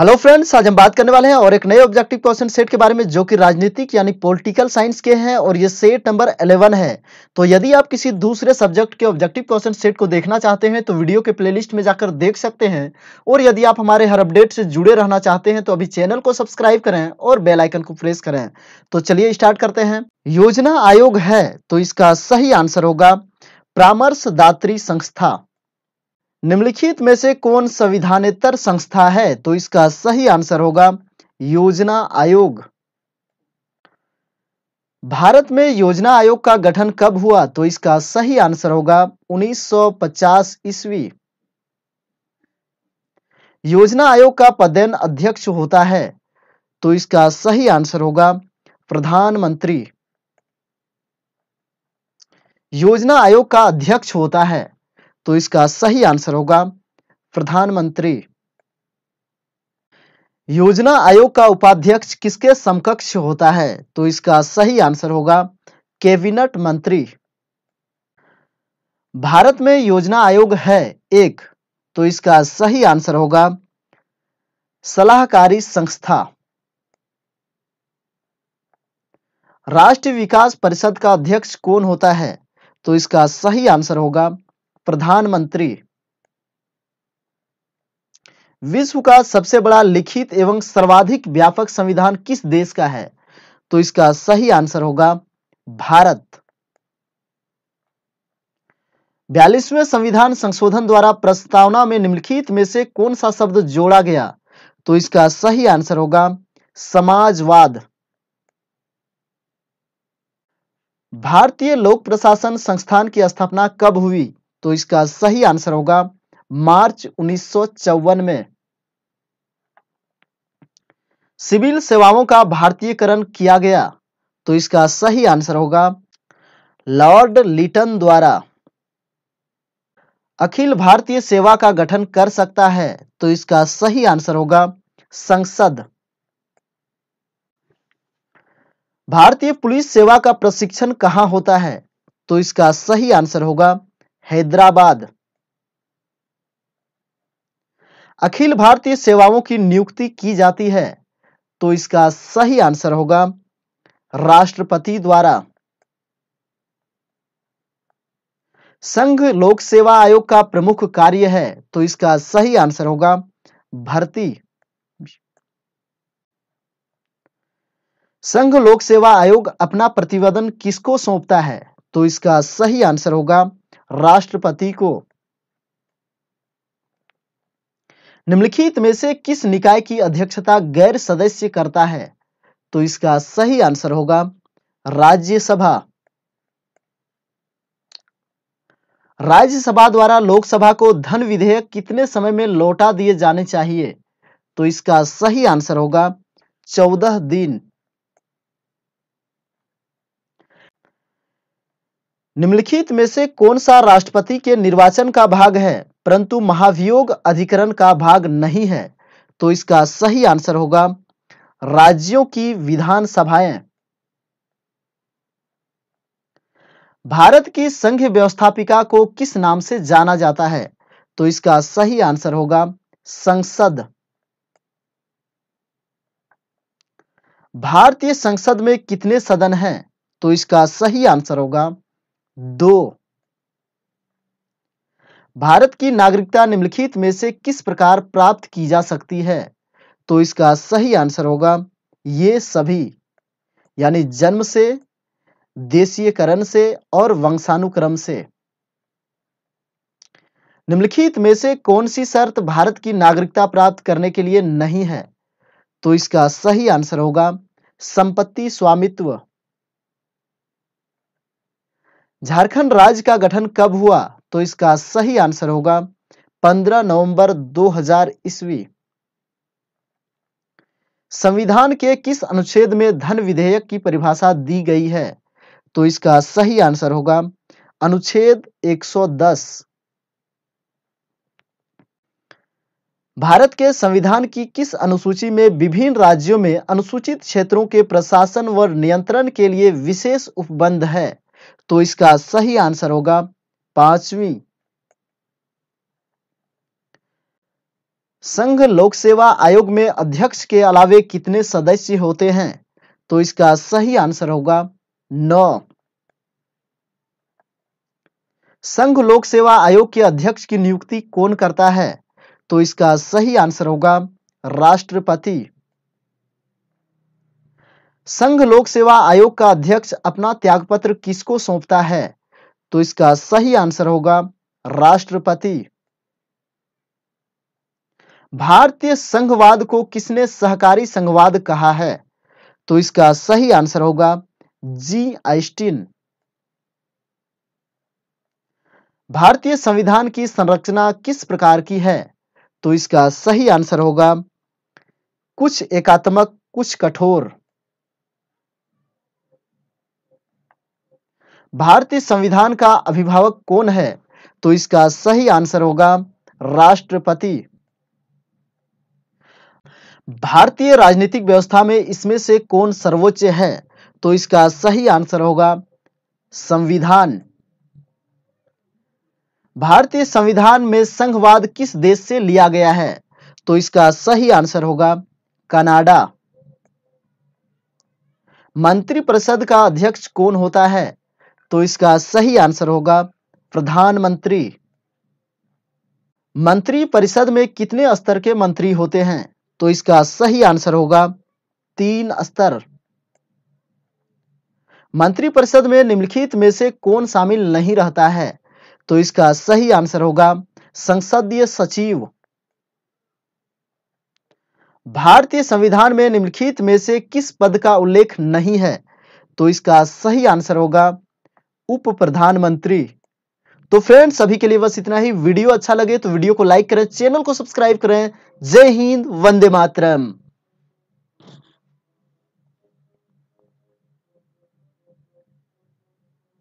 hello friends आज हम बात करने वाले हैं और एक नए ऑब्जेक्टिव क्वेश्चन सेट के बारे में जो कि राजनीतिक यानी पॉलिटिकल साइंस के हैं और ये सेट नंबर 11 है तो यदि आप किसी दूसरे सब्जेक्ट के ऑब्जेक्टिव क्वेश्चन सेट को देखना चाहते हैं तो वीडियो के प्लेलिस्ट में जाकर देख सकते हैं और यदि आप हमारे हर अपडेट से जुड़े रहना चाहते हैं तो अभी चैनल को सब्सक्राइब करें और बेलाइकन को प्रेस करें तो चलिए स्टार्ट करते हैं योजना आयोग है तो इसका सही आंसर होगा परामर्शदात्री संस्था निम्नलिखित में से कौन संविधानेतर संस्था है तो इसका सही आंसर होगा योजना आयोग भारत में योजना आयोग का गठन कब हुआ तो इसका सही आंसर होगा 1950 ईस्वी योजना आयोग का पदेन अध्यक्ष होता है तो इसका सही आंसर होगा प्रधानमंत्री योजना आयोग का अध्यक्ष होता है तो इसका सही आंसर होगा प्रधानमंत्री योजना आयोग का उपाध्यक्ष किसके समकक्ष होता है तो इसका सही आंसर होगा कैबिनेट मंत्री भारत में योजना आयोग है एक तो इसका सही आंसर होगा सलाहकारी संस्था राष्ट्रीय विकास परिषद का अध्यक्ष कौन होता है तो इसका सही आंसर होगा प्रधानमंत्री विश्व का सबसे बड़ा लिखित एवं सर्वाधिक व्यापक संविधान किस देश का है तो इसका सही आंसर होगा भारत बयालीसवें संविधान संशोधन द्वारा प्रस्तावना में निम्नलिखित में से कौन सा शब्द जोड़ा गया तो इसका सही आंसर होगा समाजवाद भारतीय लोक प्रशासन संस्थान की स्थापना कब हुई तो इसका सही आंसर होगा मार्च उन्नीस में सिविल सेवाओं का भारतीयकरण किया गया तो इसका सही आंसर होगा लॉर्ड लिटन द्वारा अखिल भारतीय सेवा का गठन कर सकता है तो इसका सही आंसर होगा संसद भारतीय पुलिस सेवा का प्रशिक्षण कहां होता है तो इसका सही आंसर होगा हैदराबाद अखिल भारतीय सेवाओं की नियुक्ति की जाती है तो इसका सही आंसर होगा राष्ट्रपति द्वारा संघ लोक सेवा आयोग का प्रमुख कार्य है तो इसका सही आंसर होगा भर्ती संघ लोक सेवा आयोग अपना प्रतिवेदन किसको सौंपता है तो इसका सही आंसर होगा राष्ट्रपति को निम्नलिखित में से किस निकाय की अध्यक्षता गैर सदस्य करता है तो इसका सही आंसर होगा राज्यसभा राज्यसभा द्वारा लोकसभा को धन विधेयक कितने समय में लौटा दिए जाने चाहिए तो इसका सही आंसर होगा चौदह दिन निम्नलिखित में से कौन सा राष्ट्रपति के निर्वाचन का भाग है परंतु महाभियोग अधिकरण का भाग नहीं है तो इसका सही आंसर होगा राज्यों की विधानसभाएं भारत की संघ व्यवस्थापिका को किस नाम से जाना जाता है तो इसका सही आंसर होगा संसद भारतीय संसद में कितने सदन हैं तो इसका सही आंसर होगा दो भारत की नागरिकता निम्नलिखित में से किस प्रकार प्राप्त की जा सकती है तो इसका सही आंसर होगा ये सभी यानी जन्म से देशीयकरण से और वंशानुक्रम से निम्नलिखित में से कौन सी शर्त भारत की नागरिकता प्राप्त करने के लिए नहीं है तो इसका सही आंसर होगा संपत्ति स्वामित्व झारखंड राज्य का गठन कब हुआ तो इसका सही आंसर होगा 15 नवंबर 2000 ईस्वी संविधान के किस अनुच्छेद में धन विधेयक की परिभाषा दी गई है तो इसका सही आंसर होगा अनुच्छेद 110 भारत के संविधान की किस अनुसूची में विभिन्न राज्यों में अनुसूचित क्षेत्रों के प्रशासन व नियंत्रण के लिए विशेष उपबंध है तो इसका सही आंसर होगा पांचवी संघ लोक सेवा आयोग में अध्यक्ष के अलावे कितने सदस्य होते हैं तो इसका सही आंसर होगा नौ संघ लोक सेवा आयोग के अध्यक्ष की नियुक्ति कौन करता है तो इसका सही आंसर होगा राष्ट्रपति संघ लोक सेवा आयोग का अध्यक्ष अपना त्यागपत्र किसको सौंपता है तो इसका सही आंसर होगा राष्ट्रपति भारतीय संघवाद को किसने सहकारी संघवाद कहा है तो इसका सही आंसर होगा जी आइस्टीन भारतीय संविधान की संरचना किस प्रकार की है तो इसका सही आंसर होगा कुछ एकात्मक कुछ कठोर भारतीय संविधान का अभिभावक कौन है तो इसका सही आंसर होगा राष्ट्रपति भारतीय राजनीतिक व्यवस्था में इसमें से कौन सर्वोच्च है तो इसका सही आंसर होगा संविधान भारतीय संविधान में संघवाद किस देश से लिया गया है तो इसका सही आंसर होगा कनाडा मंत्रिपरिषद का अध्यक्ष कौन होता है तो इसका सही आंसर होगा प्रधानमंत्री मंत्री परिषद में कितने स्तर के मंत्री होते हैं तो इसका सही आंसर होगा तीन स्तर मंत्रिपरिषद में निम्नलिखित में से कौन शामिल नहीं रहता है तो इसका सही आंसर होगा संसदीय सचिव भारतीय संविधान में निम्नलिखित में से किस पद का उल्लेख नहीं है तो इसका सही आंसर होगा उप प्रधानमंत्री तो फ्रेंड्स सभी के लिए बस इतना ही वीडियो अच्छा लगे तो वीडियो को लाइक करें चैनल को सब्सक्राइब करें जय हिंद वंदे मातरम